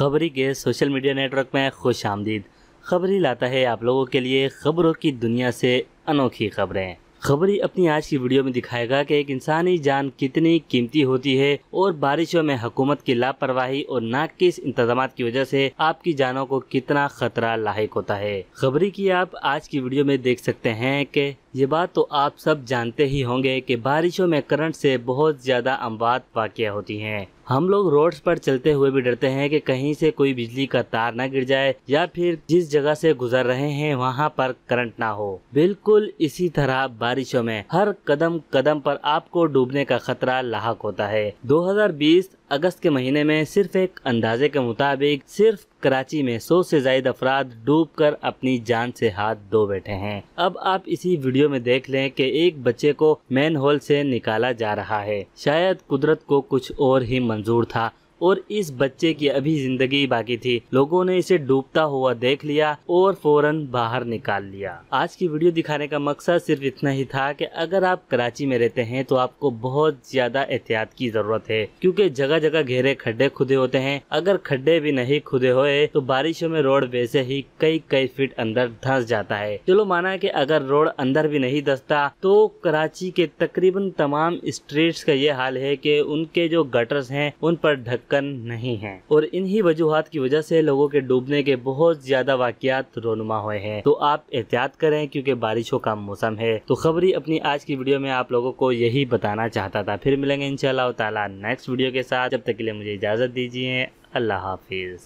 खबरी के social media network में खुश आमदीद खबरी लाता है आप लोगों के लिए खबरों की दुनिया से अनोखी खबरें खबरी अपनी आज की वीडियो में दिखाएगा कि एक इंसानी जान कितनी कीमती होती है और बारिशों में हुकूमत की लापरवाही और ना किस इंतजाम की वजह से आपकी जानों को कितना खतरा लाक होता है खबरी की आप आज की वीडियो में देख सकते हैं कि ये बात तो आप सब जानते ही होंगे कि बारिशों में करंट से बहुत ज़्यादा अमवात वाक़ होती हैं हम लोग रोड्स पर चलते हुए भी डरते हैं कि कहीं से कोई बिजली का तार ना गिर जाए या फिर जिस जगह से गुजर रहे हैं वहां पर करंट ना हो बिल्कुल इसी तरह बारिशों में हर कदम कदम पर आपको डूबने का खतरा लाक होता है 2020 अगस्त के महीने में सिर्फ एक अंदाजे के मुताबिक सिर्फ कराची में सौ से जायद अफराद डूब कर अपनी जान से हाथ धो बैठे हैं अब आप इसी वीडियो वीडियो में देख लें कि एक बच्चे को मैन होल से निकाला जा रहा है शायद कुदरत को कुछ और ही मंजूर था और इस बच्चे की अभी जिंदगी बाकी थी लोगों ने इसे डूबता हुआ देख लिया और फौरन बाहर निकाल लिया आज की वीडियो दिखाने का मकसद सिर्फ इतना ही था कि अगर आप कराची में रहते हैं तो आपको बहुत ज्यादा एहतियात की जरूरत है क्योंकि जगह जगह घेरे खड्डे खुदे होते हैं अगर खड्डे भी नहीं खुदे हुए तो बारिशों में रोड वैसे ही कई कई फीट अंदर धंस जाता है चलो माना की अगर रोड अंदर भी नहीं धसता तो कराची के तकरीबन तमाम स्ट्रीट्स का ये हाल है की उनके जो गटर्स है उन पर ढक मक्कन नहीं है और इन्हीं वजूहत की वजह से लोगों के डूबने के बहुत ज्यादा वाकियात रोनुमा हुए हैं तो आप एहतियात करें क्योंकि बारिशों का मौसम है तो खबरी अपनी आज की वीडियो में आप लोगों को यही बताना चाहता था फिर मिलेंगे इनशाला नेक्स्ट वीडियो के साथ जब तक के लिए मुझे इजाज़त दीजिए अल्लाह हाफिज़